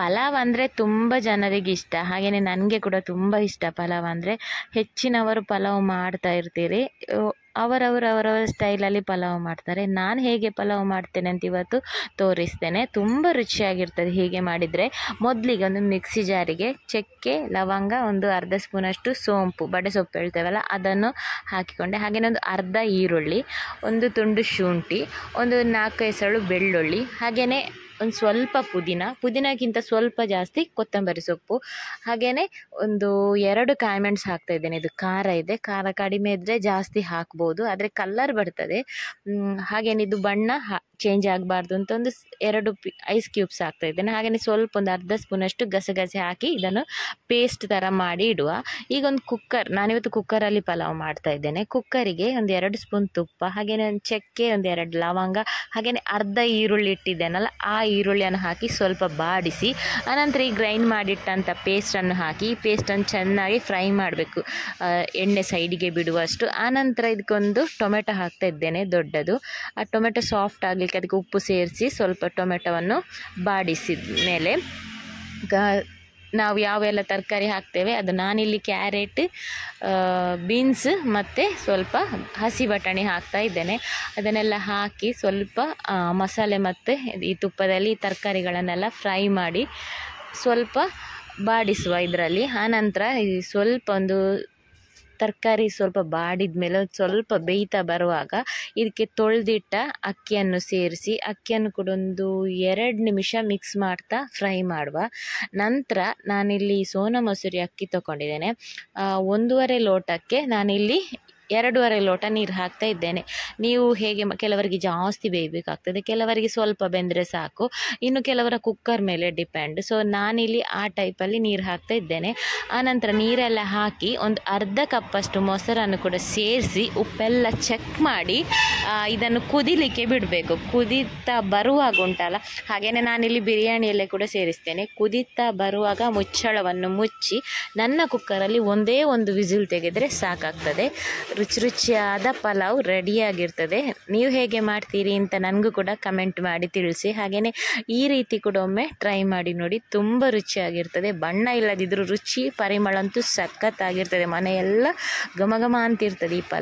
ಪಲಾವ್ ಅಂದರೆ ತುಂಬ ಜನರಿಗೆ ಇಷ್ಟ ಹಾಗೆಯೇ ನನಗೆ ಕೂಡ ತುಂಬ ಇಷ್ಟ ಪಲಾವ್ ಅಂದರೆ ಹೆಚ್ಚಿನವರು ಪಲಾವ್ ಮಾಡ್ತಾ ಇರ್ತೀರಿ ಅವರವರು ಅವರವರ ಸ್ಟೈಲಲ್ಲಿ ಪಲಾವ್ ಮಾಡ್ತಾರೆ ನಾನು ಹೇಗೆ ಪಲಾವ್ ಮಾಡ್ತೇನೆ ಅಂತ ಇವತ್ತು ತೋರಿಸ್ತೇನೆ ತುಂಬ ರುಚಿಯಾಗಿರ್ತದೆ ಹೀಗೆ ಮಾಡಿದರೆ ಮೊದಲಿಗೆ ಒಂದು ಮಿಕ್ಸಿ ಜಾರಿಗೆ ಚಕ್ಕೆ ಲವಂಗ ಒಂದು ಅರ್ಧ ಸ್ಪೂನಷ್ಟು ಸೋಂಪು ಬಡೆ ಸೊಪ್ಪು ಹೇಳ್ತೇವಲ್ಲ ಅದನ್ನು ಹಾಕಿಕೊಂಡೆ ಹಾಗೆಯೇ ಒಂದು ಅರ್ಧ ಈರುಳ್ಳಿ ಒಂದು ತುಂಡು ಶುಂಠಿ ಒಂದು ನಾಲ್ಕು ಎಸಳು ಬೆಳ್ಳುಳ್ಳಿ ಹಾಗೆಯೇ ಒಂದು ಸ್ವಲ್ಪ ಪುದೀನ ಪುದೀನಕ್ಕಿಂತ ಸ್ವಲ್ಪ ಜಾಸ್ತಿ ಕೊತ್ತಂಬರಿ ಸೊಪ್ಪು ಹಾಗೆಯೇ ಒಂದು ಎರಡು ಕಾಮೆಂಟ್ಸ್ ಹಾಕ್ತಾ ಇದ್ದೇನೆ ಇದು ಖಾರ ಇದೆ ಖಾರ ಕಡಿಮೆ ಇದ್ದರೆ ಜಾಸ್ತಿ ಹಾಕ್ಬೋದು ಆದರೆ ಕಲ್ಲರ್ ಬರ್ತದೆ ಹಾಗೇನಿದು ಬಣ್ಣ ಚೇಂಜ್ ಆಗಬಾರ್ದು ಅಂತ ಒಂದು ಎರಡು ಐಸ್ ಕ್ಯೂಬ್ಸ್ ಹಾಕ್ತಾ ಇದ್ದೇನೆ ಹಾಗೆಯೇ ಸ್ವಲ್ಪ ಒಂದು ಅರ್ಧ ಸ್ಪೂನಷ್ಟು ಗಸಗಸೆ ಹಾಕಿ ಇದನ್ನು ಪೇಸ್ಟ್ ಥರ ಮಾಡಿ ಇಡುವ ಈಗ ಒಂದು ಕುಕ್ಕರ್ ನಾನಿವತ್ತು ಕುಕ್ಕರಲ್ಲಿ ಪಲಾವ್ ಮಾಡ್ತಾ ಇದ್ದೇನೆ ಕುಕ್ಕರಿಗೆ ಒಂದು ಎರಡು ಸ್ಪೂನ್ ತುಪ್ಪ ಹಾಗೆಯೇ ಒಂದು ಚಕ್ಕೆ ಒಂದು ಎರಡು ಲವಂಗ ಹಾಗೆಯೇ ಅರ್ಧ ಈರುಳ್ಳಿ ಇಟ್ಟಿದ್ದೇನಲ್ಲ ಆ ಈರುಳ್ಳಿಯನ್ನು ಹಾಕಿ ಸ್ವಲ್ಪ ಬಾಡಿಸಿ ಆನಂತರ ಈ ಗ್ರೈಂಡ್ ಮಾಡಿಟ್ಟಂಥ ಪೇಸ್ಟನ್ನು ಹಾಕಿ ಈ ಪೇಸ್ಟನ್ನು ಚೆನ್ನಾಗಿ ಫ್ರೈ ಮಾಡಬೇಕು ಎಣ್ಣೆ ಸೈಡಿಗೆ ಬಿಡುವಷ್ಟು ಆನಂತರ ಇದಕ್ಕೊಂದು ಟೊಮೆಟೊ ಹಾಕ್ತಾ ಇದ್ದೇನೆ ದೊಡ್ಡದು ಆ ಟೊಮೆಟೊ ಸಾಫ್ಟ್ ಆಗಲಿ ಆಗಲಿಕ್ಕೆ ಅದಕ್ಕೆ ಉಪ್ಪು ಸೇರಿಸಿ ಸ್ವಲ್ಪ ಟೊಮೆಟೊವನ್ನು ಬಾಡಿಸಿದ ಮೇಲೆ ಗ ನಾವು ಯಾವೆಲ್ಲ ತರಕಾರಿ ಹಾಕ್ತೇವೆ ಅದು ನಾನಿಲ್ಲಿ ಕ್ಯಾರೆಟ್ ಬೀನ್ಸ್ ಮತ್ತು ಸ್ವಲ್ಪ ಹಸಿ ಬಟಾಣಿ ಹಾಕ್ತಾ ಇದ್ದೇನೆ ಅದನ್ನೆಲ್ಲ ಹಾಕಿ ಸ್ವಲ್ಪ ಮಸಾಲೆ ಮತ್ತು ಈ ತುಪ್ಪದಲ್ಲಿ ತರಕಾರಿಗಳನ್ನೆಲ್ಲ ಫ್ರೈ ಮಾಡಿ ಸ್ವಲ್ಪ ಬಾಡಿಸುವ ಇದರಲ್ಲಿ ಆನಂತರ ಈ ಸ್ವಲ್ಪ ಒಂದು ತರಕಾರಿ ಸ್ವಲ್ಪ ಬಾಡಿದ ಮೇಲೆ ಸ್ವಲ್ಪ ಬೇಯ್ತಾ ಬರುವಾಗ ಇದಕ್ಕೆ ತೊಳೆದಿಟ್ಟ ಅಕ್ಕಿಯನ್ನು ಸೇರಿಸಿ ಅಕ್ಕಿಯನ್ನು ಕೂಡ ಒಂದು ಎರಡು ನಿಮಿಷ ಮಿಕ್ಸ್ ಮಾಡ್ತಾ ಫ್ರೈ ಮಾಡುವ ನಂತರ ನಾನಿಲ್ಲಿ ಸೋನಾ ಮಸೂರಿ ಅಕ್ಕಿ ತಗೊಂಡಿದ್ದೇನೆ ಒಂದೂವರೆ ಲೋಟಕ್ಕೆ ನಾನಿಲ್ಲಿ ಎರಡೂವರೆ ಲೋಟ ನೀರು ಹಾಕ್ತಾ ಇದ್ದೇನೆ ನೀವು ಹೇಗೆ ಕೆಲವರಿಗೆ ಜಾಸ್ತಿ ಬೇಯಬೇಕಾಗ್ತದೆ ಕೆಲವರಿಗೆ ಸ್ವಲ್ಪ ಬೆಂದರೆ ಸಾಕು ಇನ್ನು ಕೆಲವರ ಕುಕ್ಕರ್ ಮೇಲೆ ಡಿಪೆಂಡ್ ಸೊ ನಾನಿಲ್ಲಿ ಆ ಟೈಪಲ್ಲಿ ನೀರು ಹಾಕ್ತಾ ಇದ್ದೇನೆ ಆನಂತರ ನೀರೆಲ್ಲ ಹಾಕಿ ಒಂದು ಅರ್ಧ ಕಪ್ಪಷ್ಟು ಮೊಸರನ್ನು ಕೂಡ ಸೇರಿಸಿ ಉಪ್ಪೆಲ್ಲ ಚೆಕ್ ಮಾಡಿ ಇದನ್ನು ಕುದಿಲಿಕ್ಕೆ ಬಿಡಬೇಕು ಕುದೀತಾ ಬರುವಾಗ ಉಂಟಲ್ಲ ಹಾಗೆಯೇ ನಾನಿಲ್ಲಿ ಬಿರಿಯಾನಿಯಲ್ಲೇ ಕೂಡ ಸೇರಿಸ್ತೇನೆ ಕುದಿತಾ ಬರುವಾಗ ಮುಚ್ಚಳವನ್ನು ಮುಚ್ಚಿ ನನ್ನ ಕುಕ್ಕರಲ್ಲಿ ಒಂದೇ ಒಂದು ವಿಸಿಲ್ ತೆಗೆದರೆ ಸಾಕಾಗ್ತದೆ ರುಚಿ ರುಚಿಯಾದ ಪಲಾವ್ ರೆಡಿಯಾಗಿರ್ತದೆ ನೀವು ಹೇಗೆ ಮಾಡ್ತೀರಿ ಅಂತ ನನಗೂ ಕೂಡ ಕಮೆಂಟ್ ಮಾಡಿ ತಿಳಿಸಿ ಹಾಗೆಯೇ ಈ ರೀತಿ ಕೂಡ ಒಮ್ಮೆ ಟ್ರೈ ಮಾಡಿ ನೋಡಿ ತುಂಬ ರುಚಿಯಾಗಿರ್ತದೆ ಬಣ್ಣ ಇಲ್ಲದಿದ್ದರೂ ರುಚಿ ಪರಿಮಳ ಅಂತೂ ಸಖತ್ತಾಗಿರ್ತದೆ ಮನೆಯೆಲ್ಲ ಘಮ ಘಮ ಅಂತಿರ್ತದೆ ಈ ಪಲಾವ್